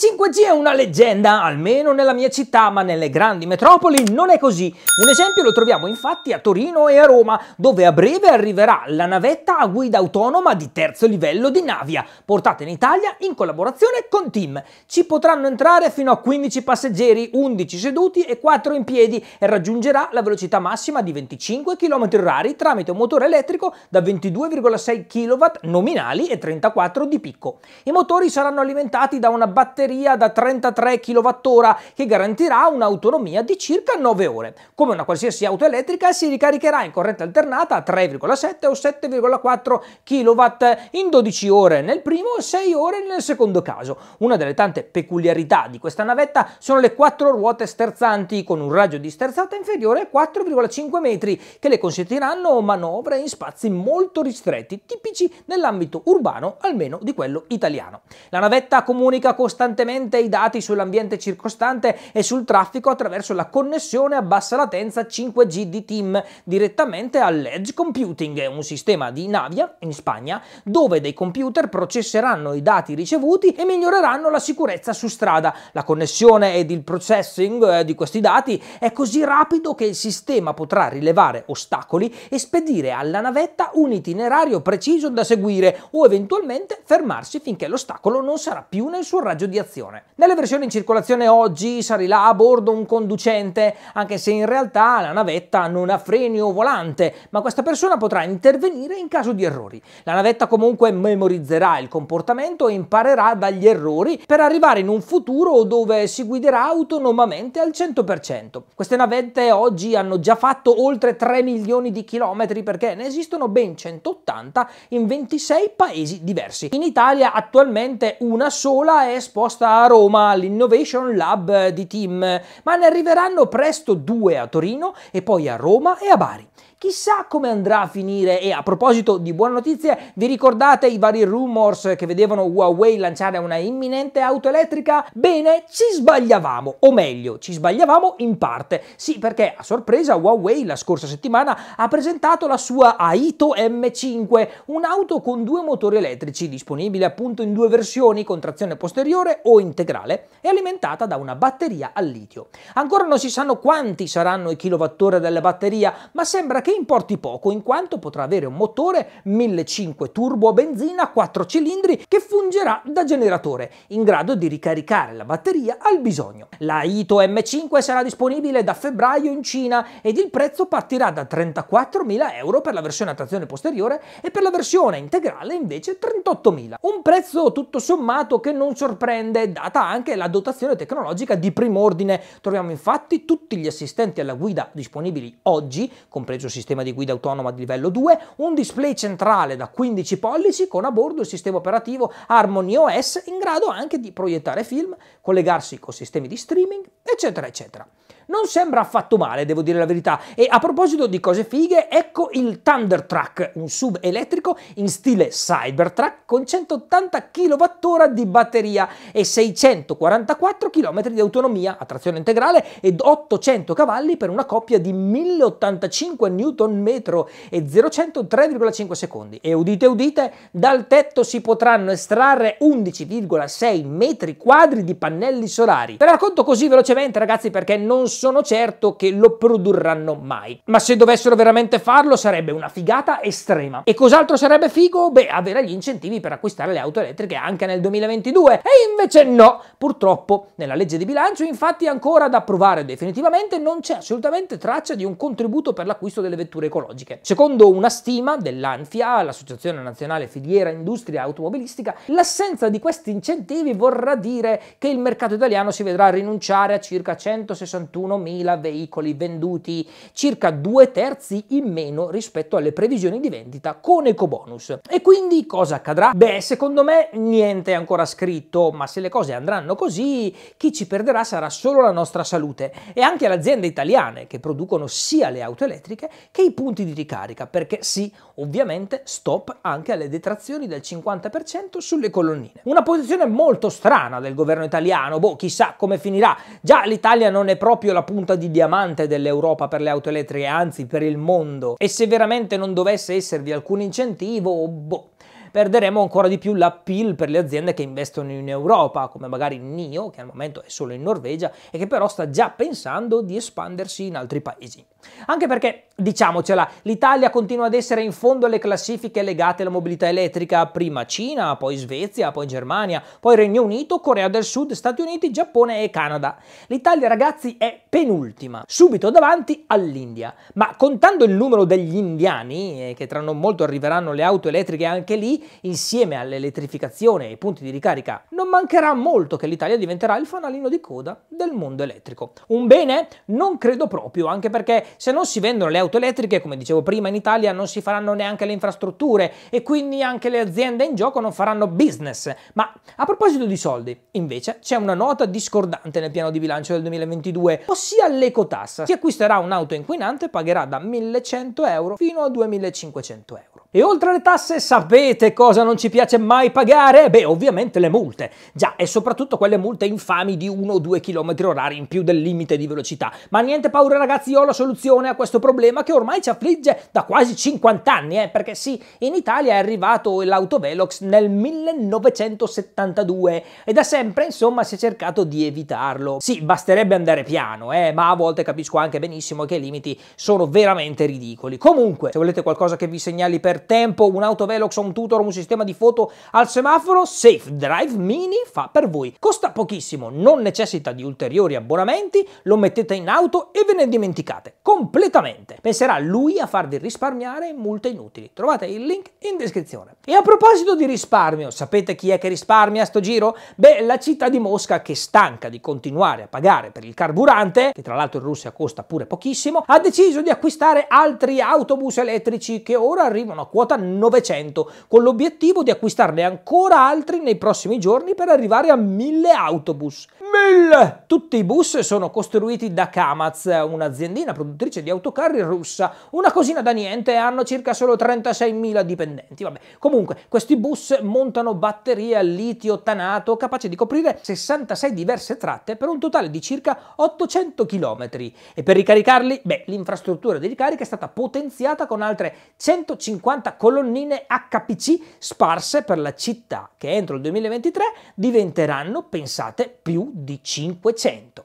5G è una leggenda, almeno nella mia città, ma nelle grandi metropoli non è così. Un esempio lo troviamo infatti a Torino e a Roma, dove a breve arriverà la navetta a guida autonoma di terzo livello di Navia, portata in Italia in collaborazione con Team. Ci potranno entrare fino a 15 passeggeri, 11 seduti e 4 in piedi e raggiungerà la velocità massima di 25 km/h tramite un motore elettrico da 22,6 kW nominali e 34 di picco. I motori saranno alimentati da una batteria batteria da 33 kWh che garantirà un'autonomia di circa 9 ore. Come una qualsiasi auto elettrica si ricaricherà in corrente alternata a 3,7 o 7,4 kW in 12 ore nel primo e 6 ore nel secondo caso. Una delle tante peculiarità di questa navetta sono le quattro ruote sterzanti con un raggio di sterzata inferiore a 4,5 metri che le consentiranno manovre in spazi molto ristretti, tipici nell'ambito urbano almeno di quello italiano. La navetta comunica costantemente costantemente i dati sull'ambiente circostante e sul traffico attraverso la connessione a bassa latenza 5G di TIM direttamente all'Edge Computing, un sistema di Navia in Spagna dove dei computer processeranno i dati ricevuti e miglioreranno la sicurezza su strada. La connessione ed il processing eh, di questi dati è così rapido che il sistema potrà rilevare ostacoli e spedire alla navetta un itinerario preciso da seguire o eventualmente fermarsi finché l'ostacolo non sarà più nel suo raggio di deviazione. Nelle versioni in circolazione oggi salirà a bordo un conducente, anche se in realtà la navetta non ha freni o volante, ma questa persona potrà intervenire in caso di errori. La navetta comunque memorizzerà il comportamento e imparerà dagli errori per arrivare in un futuro dove si guiderà autonomamente al 100%. Queste navette oggi hanno già fatto oltre 3 milioni di chilometri perché ne esistono ben 180 in 26 paesi diversi. In Italia attualmente una sola è esposta posta a Roma all'Innovation Lab di Team, ma ne arriveranno presto due a Torino e poi a Roma e a Bari. Chissà come andrà a finire e a proposito di buone notizie, vi ricordate i vari rumors che vedevano Huawei lanciare una imminente auto elettrica? Bene, ci sbagliavamo, o meglio, ci sbagliavamo in parte. Sì, perché a sorpresa Huawei la scorsa settimana ha presentato la sua Aito M5, un'auto con due motori elettrici, disponibile appunto in due versioni, con trazione posteriore o integrale, e alimentata da una batteria al litio. Ancora non si sanno quanti saranno i kilowattora della batteria, ma sembra che che importi poco in quanto potrà avere un motore 1.500 turbo benzina a 4 cilindri che fungerà da generatore, in grado di ricaricare la batteria al bisogno. La Ito M5 sarà disponibile da febbraio in Cina ed il prezzo partirà da 34.000 euro per la versione a trazione posteriore e per la versione integrale invece 38.000. Un prezzo tutto sommato che non sorprende, data anche la dotazione tecnologica di primo ordine. Troviamo infatti tutti gli assistenti alla guida disponibili oggi, compreso il sistema di guida autonoma di livello 2, un display centrale da 15 pollici con a bordo il sistema operativo Harmony OS in grado anche di proiettare film, collegarsi con sistemi di streaming, eccetera, eccetera non sembra affatto male, devo dire la verità. E a proposito di cose fighe, ecco il Thunder Truck, un sub elettrico in stile Cybertruck con 180 kWh di batteria e 644 km di autonomia a trazione integrale ed 800 cavalli per una coppia di 1085 Nm e 0 secondi. E udite udite, dal tetto si potranno estrarre 11,6 metri quadri di pannelli solari. Te la racconto così velocemente ragazzi perché non so sono certo che lo produrranno mai. Ma se dovessero veramente farlo sarebbe una figata estrema. E cos'altro sarebbe figo? Beh, avere gli incentivi per acquistare le auto elettriche anche nel 2022. E invece no, purtroppo nella legge di bilancio infatti ancora da approvare definitivamente non c'è assolutamente traccia di un contributo per l'acquisto delle vetture ecologiche. Secondo una stima dell'ANFIA, l'Associazione Nazionale Filiera Industria Automobilistica, l'assenza di questi incentivi vorrà dire che il mercato italiano si vedrà rinunciare a circa 161 41.000 veicoli venduti, circa due terzi in meno rispetto alle previsioni di vendita con ecobonus. E quindi cosa accadrà? Beh, secondo me niente è ancora scritto, ma se le cose andranno così, chi ci perderà sarà solo la nostra salute e anche le aziende italiane che producono sia le auto elettriche che i punti di ricarica, perché sì, ovviamente stop anche alle detrazioni del 50% sulle colonnine. Una posizione molto strana del governo italiano, boh, chissà come finirà. Già l'Italia non è proprio la la punta di diamante dell'Europa per le auto elettriche, anzi per il mondo. E se veramente non dovesse esservi alcun incentivo, boh, perderemo ancora di più l'appeal per le aziende che investono in Europa, come magari NIO, che al momento è solo in Norvegia e che però sta già pensando di espandersi in altri paesi. Anche perché, diciamocela, l'Italia continua ad essere in fondo alle classifiche legate alla mobilità elettrica, prima Cina, poi Svezia, poi Germania, poi Regno Unito, Corea del Sud, Stati Uniti, Giappone e Canada. L'Italia, ragazzi, è penultima, subito davanti all'India. Ma contando il numero degli indiani, eh, che tra non molto arriveranno le auto elettriche anche lì, insieme all'elettrificazione e ai punti di ricarica, non mancherà molto che l'Italia diventerà il fanalino di coda del mondo elettrico. Un bene? Non credo proprio, anche perché se non si vendono le auto elettriche, come dicevo prima in Italia, non si faranno neanche le infrastrutture e quindi anche le aziende in gioco non faranno business. Ma a proposito di soldi, invece, c'è una nota discordante nel piano di bilancio del 2022, ossia l'ecotassa. Chi acquisterà un'auto inquinante pagherà da 1100 euro fino a 2500 euro. E oltre alle tasse sapete cosa non ci piace mai pagare? Beh, ovviamente le multe. Già, e soprattutto quelle multe infami di 1 o 2 km orari in più del limite di velocità. Ma niente paura ragazzi, io ho la soluzione a questo problema che ormai ci affligge da quasi 50 anni, eh, perché sì, in Italia è arrivato l'autovelox nel 1972 e da sempre, insomma, si è cercato di evitarlo. Sì, basterebbe andare piano, eh, ma a volte capisco anche benissimo che i limiti sono veramente ridicoli. Comunque, se volete qualcosa che vi segnali per per tempo, un autovelox o un tutor, un sistema di foto al semaforo, Safe Drive Mini fa per voi. Costa pochissimo, non necessita di ulteriori abbonamenti, lo mettete in auto e ve ne dimenticate completamente. Penserà lui a farvi risparmiare multe inutili. Trovate il link in descrizione. E a proposito di risparmio, sapete chi è che risparmia a sto giro? Beh, la città di Mosca che stanca di continuare a pagare per il carburante, che tra l'altro in Russia costa pure pochissimo, ha deciso di acquistare altri autobus elettrici che ora arrivano a quota 900, con l'obiettivo di acquistarne ancora altri nei prossimi giorni per arrivare a 1000 autobus. 1000! Tutti i bus sono costruiti da Kamaz, un'aziendina produttrice di autocarri russa, una cosina da niente e hanno circa solo 36.000 dipendenti. Vabbè. Comunque, questi bus montano batterie a litio tanato capace di coprire 66 diverse tratte per un totale di circa 800 km e per ricaricarli, beh, l'infrastruttura di ricarica è stata potenziata con altre 150 50 colonnine HPC sparse per la città che entro il 2023 diventeranno, pensate, più di 500.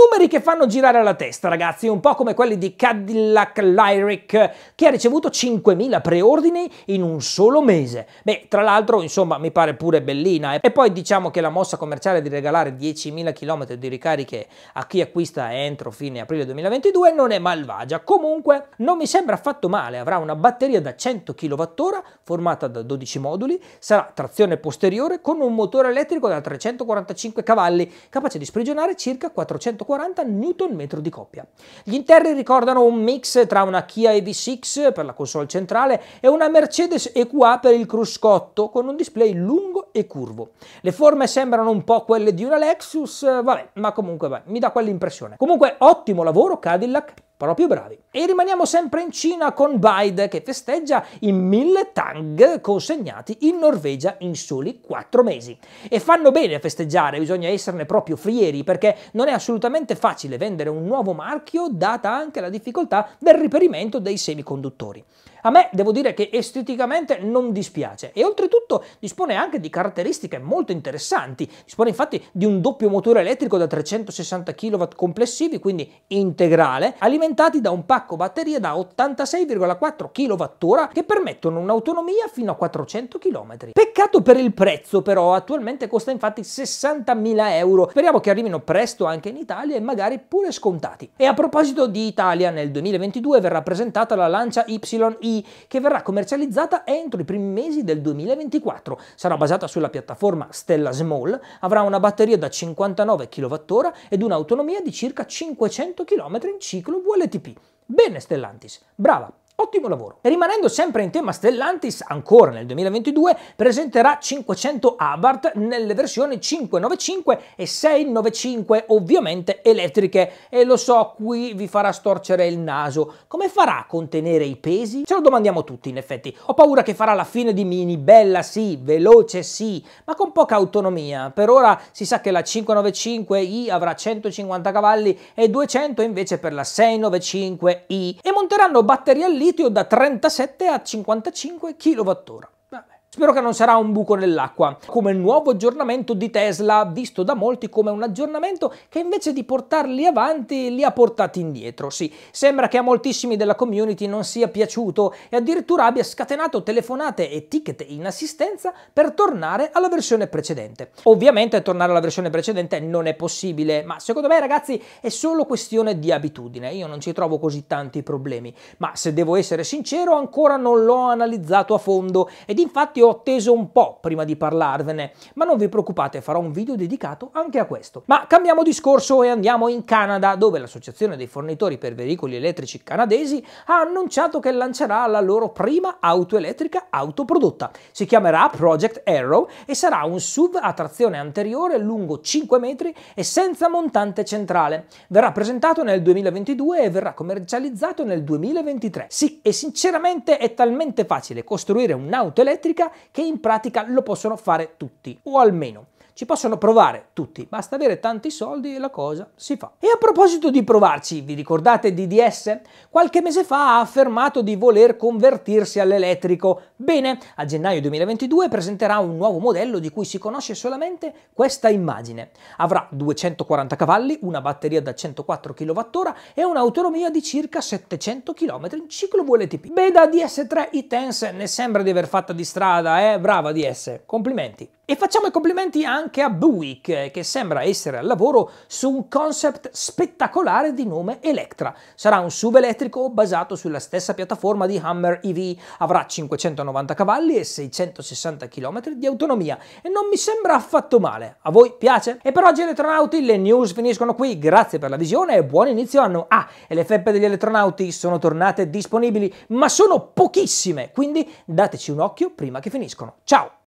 Numeri che fanno girare la testa, ragazzi, un po' come quelli di Cadillac Lyric, che ha ricevuto 5.000 preordini in un solo mese. Beh, tra l'altro, insomma, mi pare pure bellina. E poi diciamo che la mossa commerciale di regalare 10.000 km di ricariche a chi acquista entro fine aprile 2022 non è malvagia. Comunque, non mi sembra affatto male, avrà una batteria da 100 kWh formata da 12 moduli, sarà trazione posteriore con un motore elettrico da 345 cavalli, capace di sprigionare circa 440 140 Nm di coppia. Gli interni ricordano un mix tra una Kia EV6 per la console centrale e una Mercedes EQA per il cruscotto con un display lungo e curvo. Le forme sembrano un po' quelle di una Lexus, eh, vabbè, ma comunque vabbè, mi dà quell'impressione. Comunque ottimo lavoro Cadillac proprio bravi. E rimaniamo sempre in Cina con Biden che festeggia i mille tang consegnati in Norvegia in soli 4 mesi. E fanno bene a festeggiare, bisogna esserne proprio frieri perché non è assolutamente facile vendere un nuovo marchio data anche la difficoltà del riperimento dei semiconduttori. A me devo dire che esteticamente non dispiace e oltretutto dispone anche di caratteristiche molto interessanti. Dispone infatti di un doppio motore elettrico da 360 kW complessivi, quindi integrale, alimentati da un pacco batterie da 86,4 kWh che permettono un'autonomia fino a 400 km. Peccato per il prezzo però, attualmente costa infatti 60.000 euro. Speriamo che arrivino presto anche in Italia e magari pure scontati. E a proposito di Italia, nel 2022 verrà presentata la Lancia YI che verrà commercializzata entro i primi mesi del 2024. Sarà basata sulla piattaforma Stella Small, avrà una batteria da 59 kWh ed un'autonomia di circa 500 km in ciclo VLTP. Bene Stellantis, brava! Ottimo lavoro. rimanendo sempre in tema Stellantis, ancora nel 2022 presenterà 500 Abarth nelle versioni 595 e 695, ovviamente elettriche. E lo so, qui vi farà storcere il naso. Come farà a contenere i pesi? Ce lo domandiamo tutti, in effetti. Ho paura che farà la fine di Mini, bella sì, veloce sì, ma con poca autonomia. Per ora si sa che la 595i avrà 150 cavalli e 200 invece per la 695i. E monteranno batterie lì litio da 37 a 55 kWh. Spero che non sarà un buco nell'acqua, come nuovo aggiornamento di Tesla, visto da molti come un aggiornamento che invece di portarli avanti li ha portati indietro. Sì, sembra che a moltissimi della community non sia piaciuto e addirittura abbia scatenato telefonate e ticket in assistenza per tornare alla versione precedente. Ovviamente tornare alla versione precedente non è possibile, ma secondo me ragazzi è solo questione di abitudine, io non ci trovo così tanti problemi, ma se devo essere sincero ancora non l'ho analizzato a fondo ed infatti ho ho atteso un po' prima di parlarvene, ma non vi preoccupate, farò un video dedicato anche a questo. Ma cambiamo discorso e andiamo in Canada, dove l'Associazione dei fornitori per veicoli elettrici canadesi ha annunciato che lancerà la loro prima auto elettrica autoprodotta. Si chiamerà Project Arrow e sarà un SUV a trazione anteriore lungo 5 metri e senza montante centrale. Verrà presentato nel 2022 e verrà commercializzato nel 2023. Sì, e sinceramente è talmente facile costruire un'auto elettrica che in pratica lo possono fare tutti, o almeno ci possono provare tutti, basta avere tanti soldi e la cosa si fa. E a proposito di provarci, vi ricordate DDS? Qualche mese fa ha affermato di voler convertirsi all'elettrico. Bene, a gennaio 2022 presenterà un nuovo modello di cui si conosce solamente questa immagine. Avrà 240 cavalli, una batteria da 104 kWh e un'autonomia di circa 700 km in ciclo VLTP. Beh, da DS3 i Tense ne sembra di aver fatta di strada, eh? Brava DS, complimenti. E facciamo i complimenti anche a Buick, che sembra essere al lavoro su un concept spettacolare di nome Electra. Sarà un sub elettrico basato sulla stessa piattaforma di Hammer EV, avrà 590 cavalli e 660 km di autonomia e non mi sembra affatto male. A voi piace? E per oggi elettronauti le news finiscono qui, grazie per la visione e buon inizio anno. Ah, e le feppe degli elettronauti sono tornate disponibili, ma sono pochissime, quindi dateci un occhio prima che finiscono. Ciao!